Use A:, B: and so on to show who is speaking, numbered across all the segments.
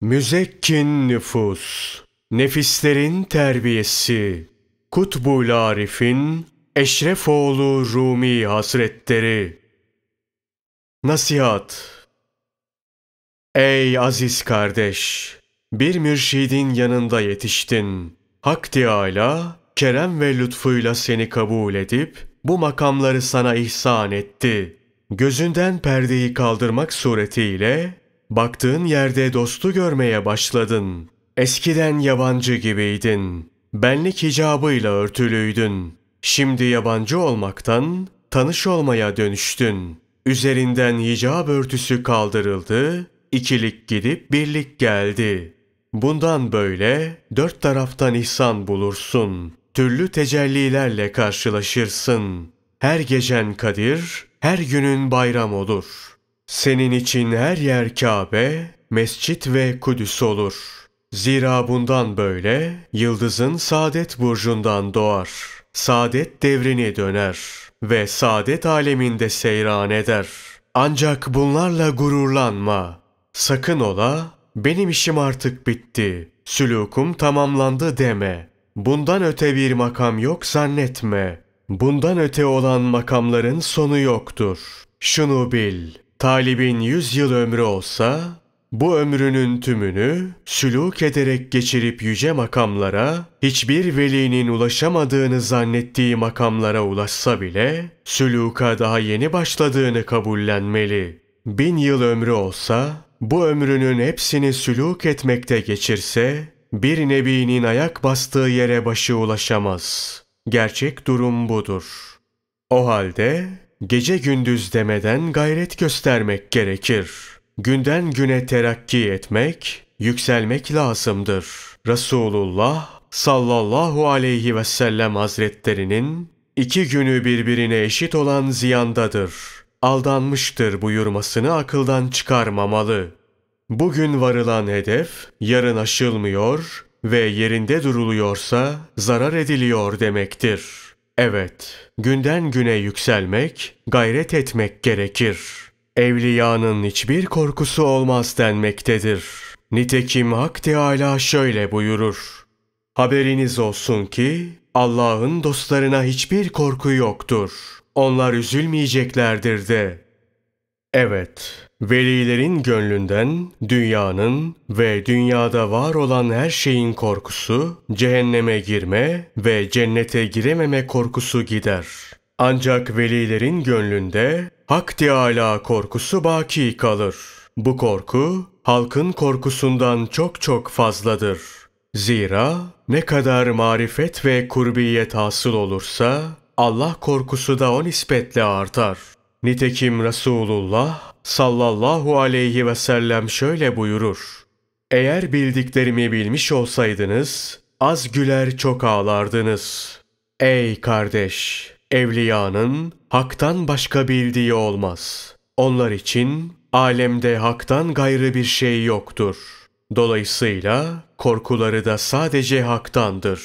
A: Müzekkin nüfus, nefislerin terbiyesi, Kutbul Arif'in Eşrefoğlu Rumi Hazretleri Nasihat Ey aziz kardeş! Bir mürşidin yanında yetiştin. Hak Teâlâ, kerem ve lütfuyla seni kabul edip, bu makamları sana ihsan etti. Gözünden perdeyi kaldırmak suretiyle, Baktığın yerde dostu görmeye başladın. Eskiden yabancı gibiydin. Benlik hicabıyla örtülüydün. Şimdi yabancı olmaktan tanış olmaya dönüştün. Üzerinden hicab örtüsü kaldırıldı, ikilik gidip birlik geldi. Bundan böyle dört taraftan ihsan bulursun. Türlü tecellilerle karşılaşırsın. Her gecen kadir, her günün bayram olur.'' Senin için her yer Kabe, mescit ve Kudüs olur. Zira bundan böyle yıldızın saadet burcundan doğar. Saadet devrini döner ve saadet aleminde seyran eder. Ancak bunlarla gururlanma. Sakın ola, benim işim artık bitti, sülukum tamamlandı deme. Bundan öte bir makam yok zannetme. Bundan öte olan makamların sonu yoktur. Şunu bil, Talib'in yüz yıl ömrü olsa, bu ömrünün tümünü sülûk ederek geçirip yüce makamlara, hiçbir velinin ulaşamadığını zannettiği makamlara ulaşsa bile, sülûka daha yeni başladığını kabullenmeli. Bin yıl ömrü olsa, bu ömrünün hepsini sülûk etmekte geçirse, bir nebinin ayak bastığı yere başı ulaşamaz. Gerçek durum budur. O halde gece gündüz demeden gayret göstermek gerekir. Günden güne terakki etmek, yükselmek lazımdır. Resulullah sallallahu aleyhi ve sellem hazretlerinin iki günü birbirine eşit olan ziyandadır. Aldanmıştır buyurmasını akıldan çıkarmamalı. Bugün varılan hedef yarın aşılmıyor ve yerinde duruluyorsa zarar ediliyor demektir.'' Evet, günden güne yükselmek, gayret etmek gerekir. Evliyanın hiçbir korkusu olmaz denmektedir. Nitekim Hak Teâlâ şöyle buyurur. Haberiniz olsun ki Allah'ın dostlarına hiçbir korku yoktur. Onlar üzülmeyeceklerdir de. Evet, Velilerin gönlünden dünyanın ve dünyada var olan her şeyin korkusu, cehenneme girme ve cennete girememe korkusu gider. Ancak velilerin gönlünde Hak Teâlâ korkusu baki kalır. Bu korku halkın korkusundan çok çok fazladır. Zira ne kadar marifet ve kurbiyet hasıl olursa Allah korkusu da o nispetle artar. Nitekim Resulullah sallallahu aleyhi ve sellem şöyle buyurur. Eğer bildiklerimi bilmiş olsaydınız, az güler çok ağlardınız. Ey kardeş! Evliyanın haktan başka bildiği olmaz. Onlar için alemde haktan gayrı bir şey yoktur. Dolayısıyla korkuları da sadece haktandır.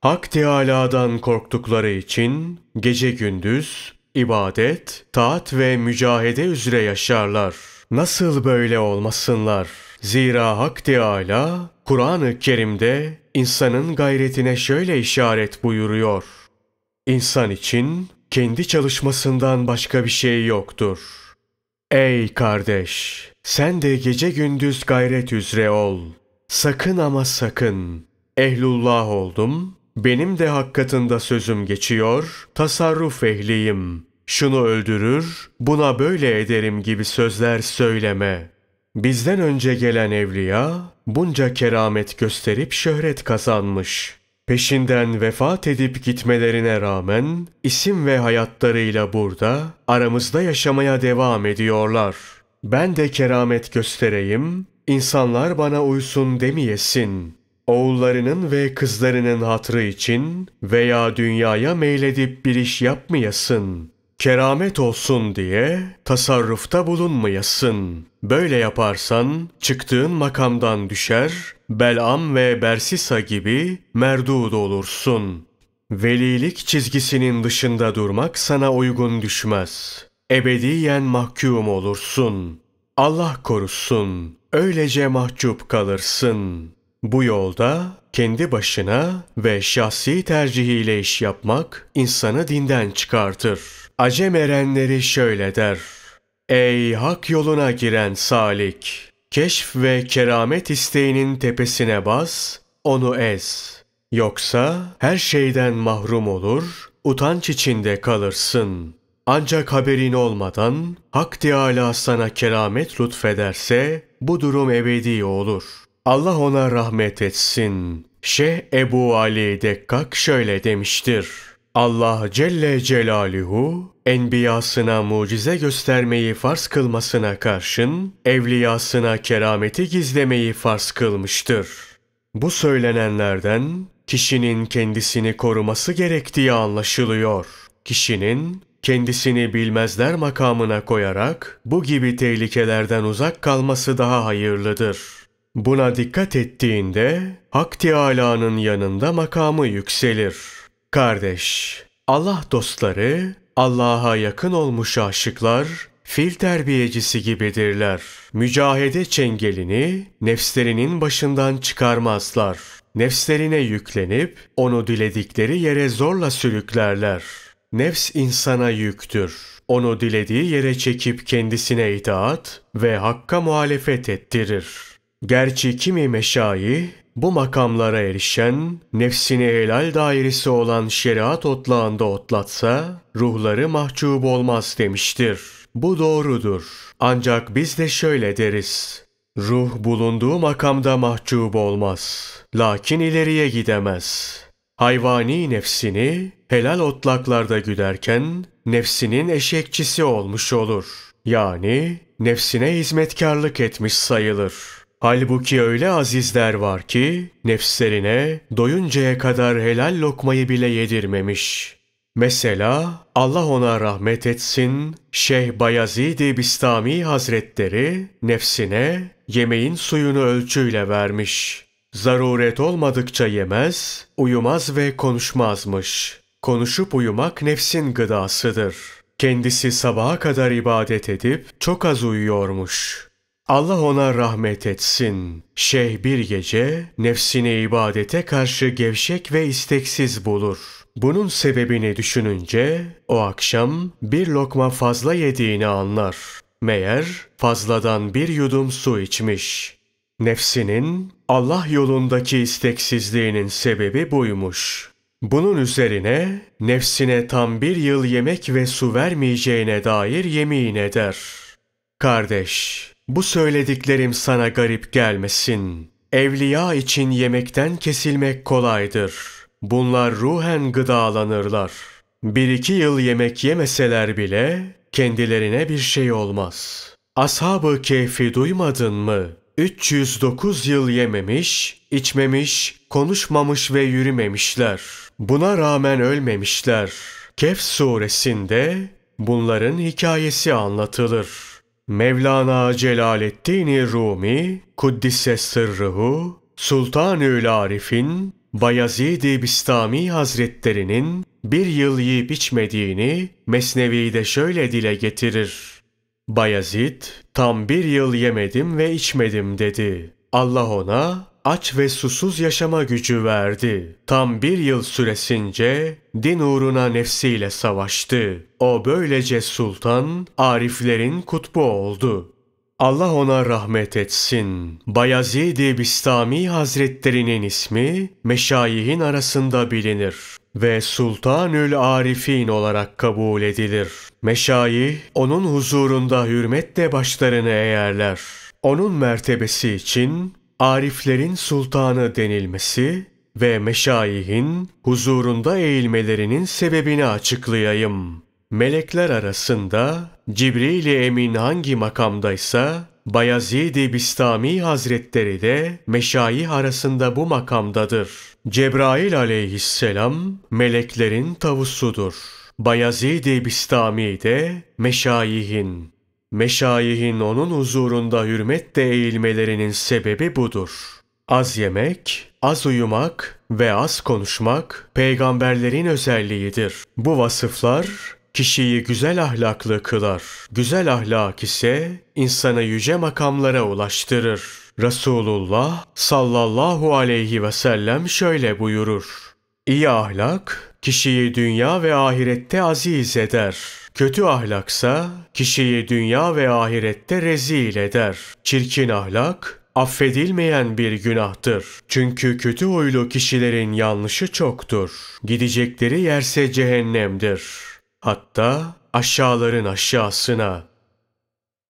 A: Hak teala'dan korktukları için gece gündüz ibadet, taat ve mücahede üzere yaşarlar. Nasıl böyle olmasınlar? Zira Hak Teâlâ, Kur'an-ı Kerim'de insanın gayretine şöyle işaret buyuruyor. İnsan için kendi çalışmasından başka bir şey yoktur. Ey kardeş! Sen de gece gündüz gayret üzere ol. Sakın ama sakın. Ehlullah oldum, benim de hakkatında sözüm geçiyor, tasarruf ehliyim. Şunu öldürür, buna böyle ederim gibi sözler söyleme. Bizden önce gelen evliya, bunca keramet gösterip şöhret kazanmış. Peşinden vefat edip gitmelerine rağmen, isim ve hayatlarıyla burada, aramızda yaşamaya devam ediyorlar. Ben de keramet göstereyim, insanlar bana uysun demeyesin.'' oğullarının ve kızlarının hatrı için veya dünyaya meyledip bir iş yapmayasın. Keramet olsun diye tasarrufta bulunmayasın. Böyle yaparsan çıktığın makamdan düşer, Belam ve Bersisa gibi merdud olursun. Velilik çizgisinin dışında durmak sana uygun düşmez. Ebediyen mahkum olursun. Allah korusun, öylece mahcup kalırsın.'' Bu yolda kendi başına ve şahsi tercihiyle iş yapmak insanı dinden çıkartır. Acem erenleri şöyle der. Ey hak yoluna giren salik! Keşf ve keramet isteğinin tepesine bas, onu ez. Yoksa her şeyden mahrum olur, utanç içinde kalırsın. Ancak haberin olmadan Hak Teâlâ sana keramet lütfederse bu durum ebedi olur.'' Allah ona rahmet etsin. Şeyh Ebu Ali Dekkak şöyle demiştir. Allah Celle Celaluhu enbiyasına mucize göstermeyi farz kılmasına karşın evliyasına kerameti gizlemeyi farz kılmıştır. Bu söylenenlerden kişinin kendisini koruması gerektiği anlaşılıyor. Kişinin kendisini bilmezler makamına koyarak bu gibi tehlikelerden uzak kalması daha hayırlıdır.'' Buna dikkat ettiğinde Hak Teâlâ'nın yanında makamı yükselir. Kardeş, Allah dostları, Allah'a yakın olmuş aşıklar, fil terbiyecisi gibidirler. Mücahede çengelini nefslerinin başından çıkarmazlar. Nefslerine yüklenip onu diledikleri yere zorla sürüklerler. Nefs insana yüktür. Onu dilediği yere çekip kendisine itaat ve hakka muhalefet ettirir. Gerçi kimi meşayi bu makamlara erişen, nefsini helal dairesi olan şeriat otlağında otlatsa, ruhları mahcup olmaz demiştir. Bu doğrudur. Ancak biz de şöyle deriz. Ruh bulunduğu makamda mahcup olmaz. Lakin ileriye gidemez. Hayvani nefsini helal otlaklarda güderken nefsinin eşekçisi olmuş olur. Yani nefsine hizmetkarlık etmiş sayılır.'' Halbuki öyle azizler var ki nefslerine doyuncaya kadar helal lokmayı bile yedirmemiş. Mesela Allah ona rahmet etsin, Şeyh bayezid Bistami Hazretleri nefsine yemeğin suyunu ölçüyle vermiş. Zaruret olmadıkça yemez, uyumaz ve konuşmazmış. Konuşup uyumak nefsin gıdasıdır. Kendisi sabaha kadar ibadet edip çok az uyuyormuş. Allah ona rahmet etsin. Şeyh bir gece nefsini ibadete karşı gevşek ve isteksiz bulur. Bunun sebebini düşününce o akşam bir lokma fazla yediğini anlar. Meğer fazladan bir yudum su içmiş. Nefsinin Allah yolundaki isteksizliğinin sebebi buymuş. Bunun üzerine nefsine tam bir yıl yemek ve su vermeyeceğine dair yemin eder. Kardeş, bu söylediklerim sana garip gelmesin. Evliya için yemekten kesilmek kolaydır. Bunlar ruhen gıdalanırlar. Bir iki yıl yemek yemeseler bile kendilerine bir şey olmaz. Ashab-ı keyfi duymadın mı? 309 yıl yememiş, içmemiş, konuşmamış ve yürümemişler. Buna rağmen ölmemişler. Kehf suresinde bunların hikayesi anlatılır. Mevlana Celaleddin Rumi, Kuddisse Sırrıhu, Sultanül Arif'in, Bayezid-i Bistami Hazretlerinin bir yıl yiyip içmediğini Mesnevi'de şöyle dile getirir. Bayezid, tam bir yıl yemedim ve içmedim dedi. Allah ona, aç ve susuz yaşama gücü verdi. Tam bir yıl süresince din uğruna nefsiyle savaştı. O böylece sultan, ariflerin kutbu oldu. Allah ona rahmet etsin. Bayezid-i Bistami Hazretlerinin ismi meşayihin arasında bilinir ve Sultanül Arifin olarak kabul edilir. Meşayih onun huzurunda hürmetle başlarını eğerler. Onun mertebesi için Ariflerin sultanı denilmesi ve meşayihin huzurunda eğilmelerinin sebebini açıklayayım. Melekler arasında Cibril Emin hangi makamdaysa Bayezid-i Bistami Hazretleri de meşayih arasında bu makamdadır. Cebrail aleyhisselam meleklerin tavusudur. Bayezid-i Bistami de meşayihin. Meşayihin onun huzurunda hürmetle eğilmelerinin sebebi budur. Az yemek, az uyumak ve az konuşmak peygamberlerin özelliğidir. Bu vasıflar kişiyi güzel ahlaklı kılar. Güzel ahlak ise insanı yüce makamlara ulaştırır. Resulullah sallallahu aleyhi ve sellem şöyle buyurur. İyi ahlak kişiyi dünya ve ahirette aziz eder.'' Kötü ahlaksa kişiyi dünya ve ahirette rezil eder. Çirkin ahlak affedilmeyen bir günahtır. Çünkü kötü huylu kişilerin yanlışı çoktur. Gidecekleri yerse cehennemdir. Hatta aşağıların aşağısına.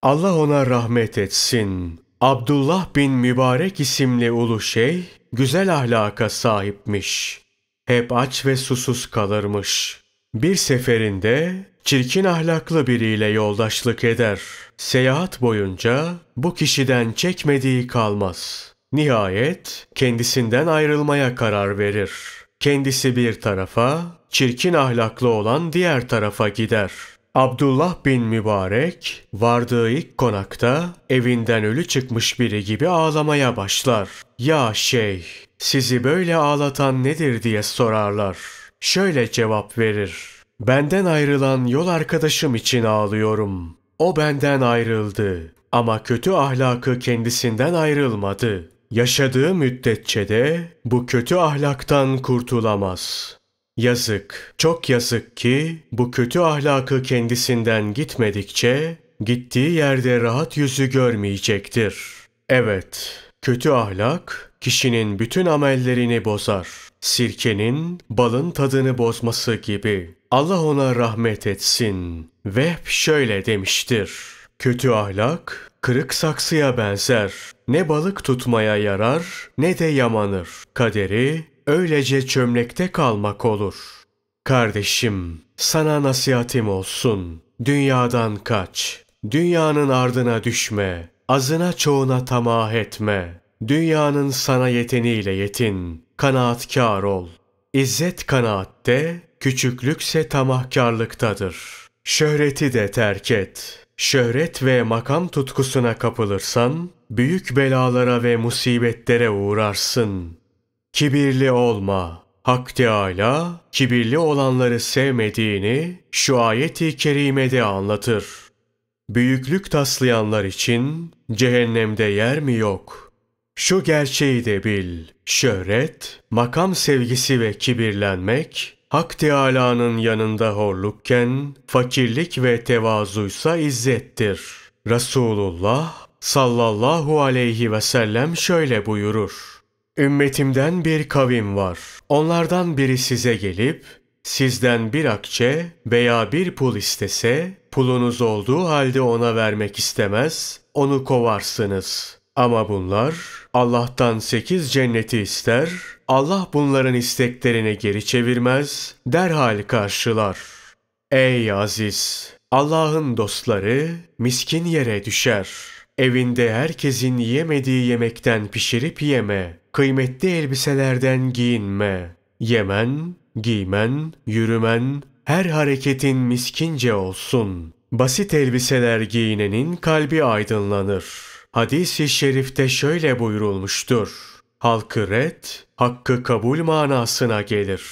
A: Allah ona rahmet etsin. Abdullah bin Mübarek isimli ulu şey güzel ahlaka sahipmiş. Hep aç ve susuz kalırmış.'' Bir seferinde çirkin ahlaklı biriyle yoldaşlık eder. Seyahat boyunca bu kişiden çekmediği kalmaz. Nihayet kendisinden ayrılmaya karar verir. Kendisi bir tarafa, çirkin ahlaklı olan diğer tarafa gider. Abdullah bin Mübarek vardığı ilk konakta evinden ölü çıkmış biri gibi ağlamaya başlar. Ya şey, sizi böyle ağlatan nedir diye sorarlar şöyle cevap verir. Benden ayrılan yol arkadaşım için ağlıyorum. O benden ayrıldı ama kötü ahlakı kendisinden ayrılmadı. Yaşadığı müddetçe de bu kötü ahlaktan kurtulamaz. Yazık, çok yazık ki bu kötü ahlakı kendisinden gitmedikçe gittiği yerde rahat yüzü görmeyecektir. Evet, kötü ahlak kişinin bütün amellerini bozar. Sirkenin balın tadını bozması gibi. Allah ona rahmet etsin. Vehb şöyle demiştir. Kötü ahlak kırık saksıya benzer. Ne balık tutmaya yarar ne de yamanır. Kaderi öylece çömlekte kalmak olur. Kardeşim sana nasihatim olsun. Dünyadan kaç. Dünyanın ardına düşme. Azına çoğuna tamah etme. Dünyanın sana yeteniyle yetin kanaatkar ol. İzzet kanaatte, küçüklükse tamahkarlıktadır. Şöhreti de terk et. Şöhret ve makam tutkusuna kapılırsan, büyük belalara ve musibetlere uğrarsın. Kibirli olma. Hak Teâlâ, kibirli olanları sevmediğini şu ayeti kerimede anlatır. Büyüklük taslayanlar için cehennemde yer mi yok?'' Şu gerçeği de bil. Şöhret, makam sevgisi ve kibirlenmek, Hak Teâlâ'nın yanında horlukken, fakirlik ve tevazuysa izzettir. Resulullah sallallahu aleyhi ve sellem şöyle buyurur. Ümmetimden bir kavim var. Onlardan biri size gelip, sizden bir akçe veya bir pul istese, pulunuz olduğu halde ona vermek istemez, onu kovarsınız. Ama bunlar Allah'tan sekiz cenneti ister, Allah bunların isteklerini geri çevirmez, derhal karşılar. Ey aziz! Allah'ın dostları miskin yere düşer. Evinde herkesin yemediği yemekten pişirip yeme. Kıymetli elbiselerden giyinme. Yemen, giymen, yürümen, her hareketin miskince olsun. Basit elbiseler giyinenin kalbi aydınlanır.'' Hadis-i şerifte şöyle buyurulmuştur. Halkı red, hakkı kabul manasına gelir.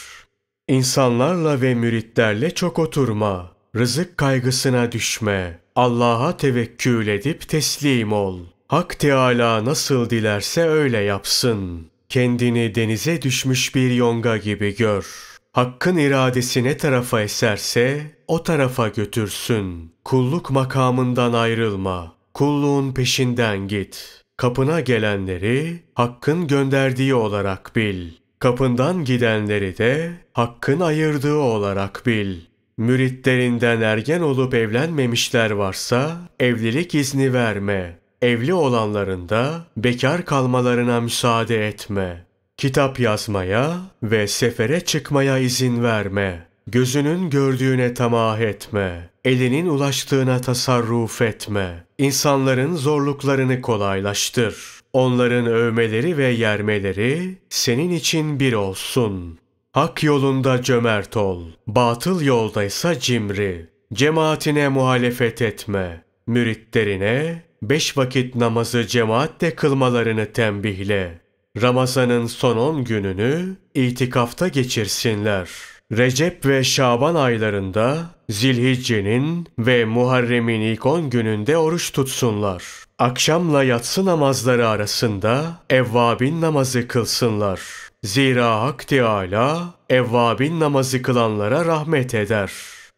A: İnsanlarla ve müritlerle çok oturma, rızık kaygısına düşme, Allah'a tevekkül edip teslim ol. Hak Teala nasıl dilerse öyle yapsın. Kendini denize düşmüş bir yonga gibi gör. Hakkın iradesi ne tarafa eserse o tarafa götürsün. Kulluk makamından ayrılma.'' Kulluğun peşinden git. Kapına gelenleri Hakk'ın gönderdiği olarak bil. Kapından gidenleri de Hakk'ın ayırdığı olarak bil. Müritlerinden ergen olup evlenmemişler varsa evlilik izni verme. Evli olanların da bekar kalmalarına müsaade etme. Kitap yazmaya ve sefere çıkmaya izin verme.'' Gözünün gördüğüne tamah etme. Elinin ulaştığına tasarruf etme. İnsanların zorluklarını kolaylaştır. Onların övmeleri ve yermeleri senin için bir olsun. Hak yolunda cömert ol. Batıl yoldaysa cimri. Cemaatine muhalefet etme. Müritlerine beş vakit namazı cemaatle kılmalarını tembihle. Ramazanın son on gününü itikafta geçirsinler.'' Recep ve Şaban aylarında Zilhicce'nin ve Muharrem'in ilk 10 gününde oruç tutsunlar. Akşamla yatsı namazları arasında Evvabin namazı kılsınlar. Zira Hak Teâlâ Evvabin namazı kılanlara rahmet eder.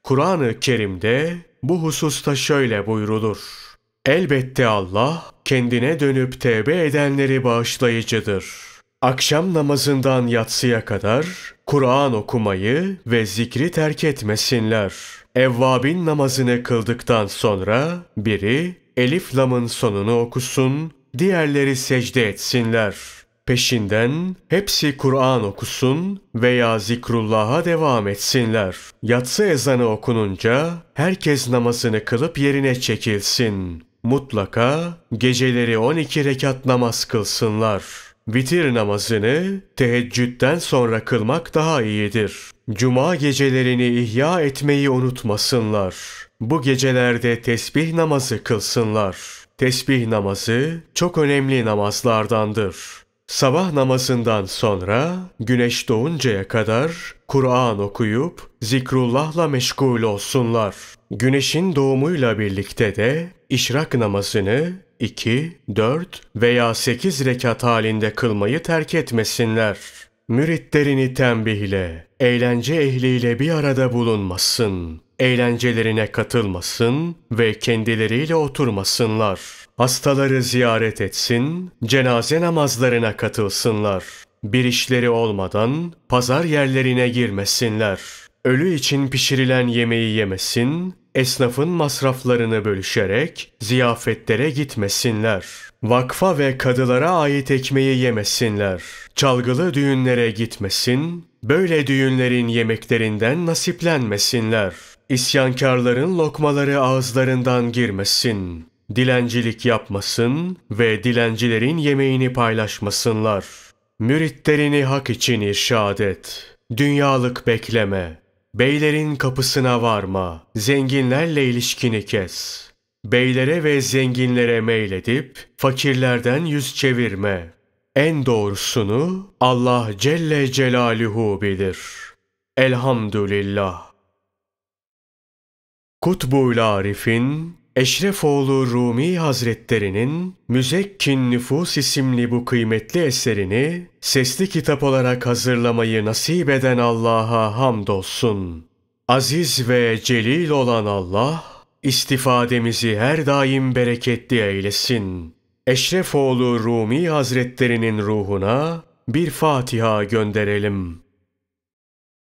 A: Kur'an-ı Kerim'de bu hususta şöyle buyrulur. Elbette Allah kendine dönüp tevbe edenleri bağışlayıcıdır.'' Akşam namazından yatsıya kadar Kur'an okumayı ve zikri terk etmesinler. Evvabin namazını kıldıktan sonra biri elif lamın sonunu okusun, diğerleri secde etsinler. Peşinden hepsi Kur'an okusun veya zikrullah'a devam etsinler. Yatsı ezanı okununca herkes namazını kılıp yerine çekilsin. Mutlaka geceleri 12 rekat namaz kılsınlar.'' Vitir namazını teheccüdden sonra kılmak daha iyidir. Cuma gecelerini ihya etmeyi unutmasınlar. Bu gecelerde tesbih namazı kılsınlar. Tesbih namazı çok önemli namazlardandır. Sabah namazından sonra güneş doğuncaya kadar Kur'an okuyup zikrullahla meşgul olsunlar. Güneşin doğumuyla birlikte de işrak namazını 2, 4 veya 8 rekat halinde kılmayı terk etmesinler. Müritlerini tembihle, eğlence ehliyle bir arada bulunmasın, eğlencelerine katılmasın ve kendileriyle oturmasınlar. Hastaları ziyaret etsin, cenaze namazlarına katılsınlar. Bir işleri olmadan pazar yerlerine girmesinler. Ölü için pişirilen yemeği yemesin esnafın masraflarını bölüşerek ziyafetlere gitmesinler. Vakfa ve kadılara ait ekmeği yemesinler. Çalgılı düğünlere gitmesin, böyle düğünlerin yemeklerinden nasiplenmesinler. İsyankarların lokmaları ağızlarından girmesin. Dilencilik yapmasın ve dilencilerin yemeğini paylaşmasınlar. Müritlerini hak için irşad et. Dünyalık bekleme. Beylerin kapısına varma, zenginlerle ilişkini kes. Beylere ve zenginlere meyledip, fakirlerden yüz çevirme. En doğrusunu Allah Celle Celaluhu bilir. Elhamdülillah. Kutbul Arif'in Eşrefoğlu Rumi Hazretlerinin Müzekkin Nüfus isimli bu kıymetli eserini sesli kitap olarak hazırlamayı nasip eden Allah'a hamdolsun. Aziz ve celil olan Allah, istifademizi her daim bereketli eylesin. Eşrefoğlu Rumi Hazretlerinin ruhuna bir Fatiha gönderelim.''